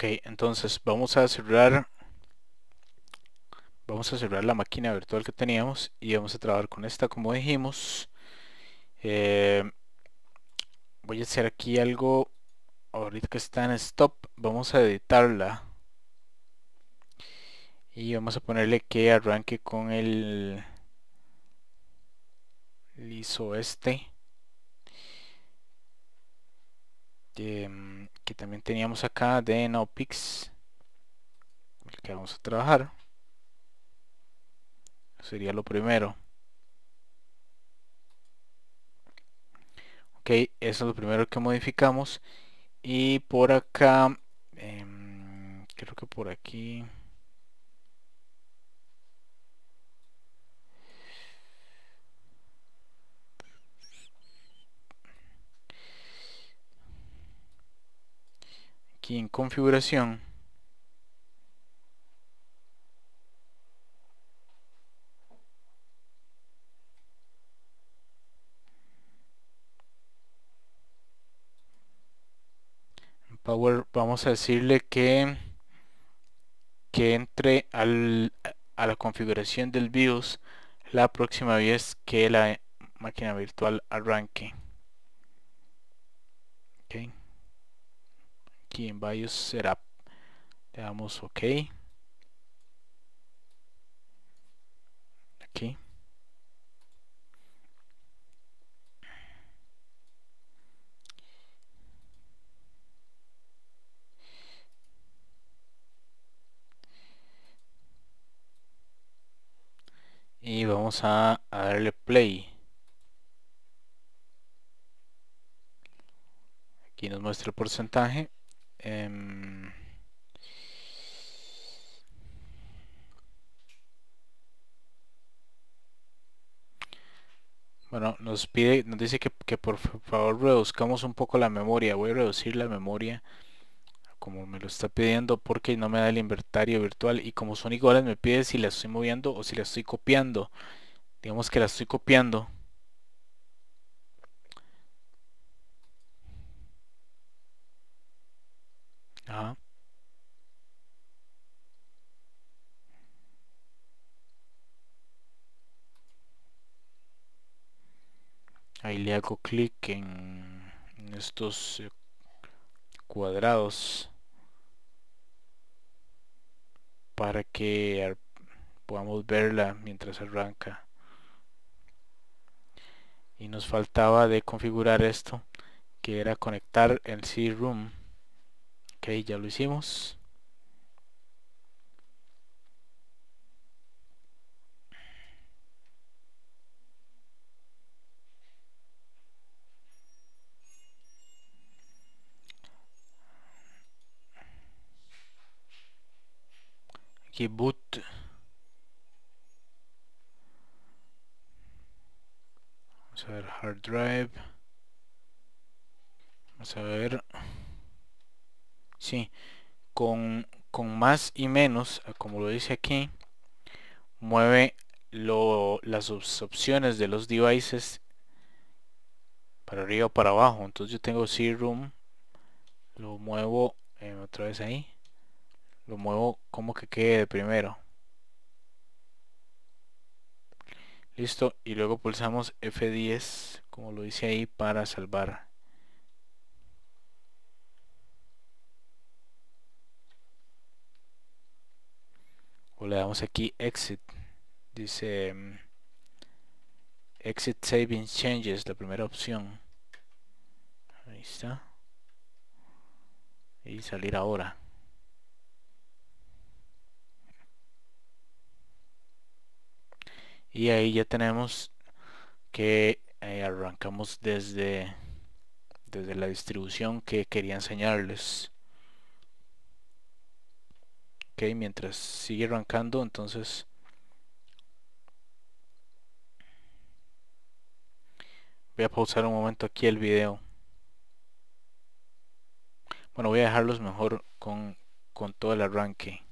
Ok, entonces vamos a cerrar vamos a cerrar la máquina virtual que teníamos y vamos a trabajar con esta como dijimos eh, voy a hacer aquí algo ahorita que está en stop vamos a editarla y vamos a ponerle que arranque con el liso este em, que también teníamos acá de no el que vamos a trabajar sería lo primero ok eso es lo primero que modificamos y por acá em, creo que por aquí en configuración Power vamos a decirle que que entre a la configuración del BIOS la próxima vez que la máquina virtual arranque. aquí en BIOS Setup. Le damos OK. Aquí. y vamos a, a, darle play aquí nos muestra el porcentaje Em, bueno, nos pide, nos dice que, que por favor reduzcamos un poco la memoria. Voy a reducir la memoria como me lo está pidiendo porque no me da el inventario virtual y como son iguales me pide si la estoy moviendo o si la estoy copiando digamos que la estoy copiando ahí le hago clic en, estos eh, cuadrados para que podamos verla mientras arranca y nos faltaba de configurar esto que era conectar el C-Room ok ya lo hicimos boot vamos a ver hard drive vamos a ver sí con, con más y menos ah, como lo dice aquí mueve lo, las opciones de los devices para arriba o para abajo entonces yo tengo C-Room lo muevo eh, otra vez ahí lo muevo como que quede primero. Listo, y luego pulsamos F10, como lo dice ahí, para salvar. O le damos aquí Exit. Dice mm, Exit saving Changes, la primera opción. Ahí está. Y salir ahora. y ahí ya tenemos que eh, arrancamos desde desde la distribución que quería enseñarles ok mientras sigue arrancando entonces voy a pausar un momento aquí el video bueno voy a dejarlos mejor con, con todo el arranque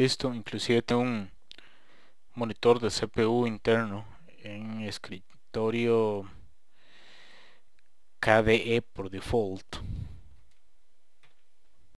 listo inclusive tengo un monitor de CPU interno en escritorio KDE por default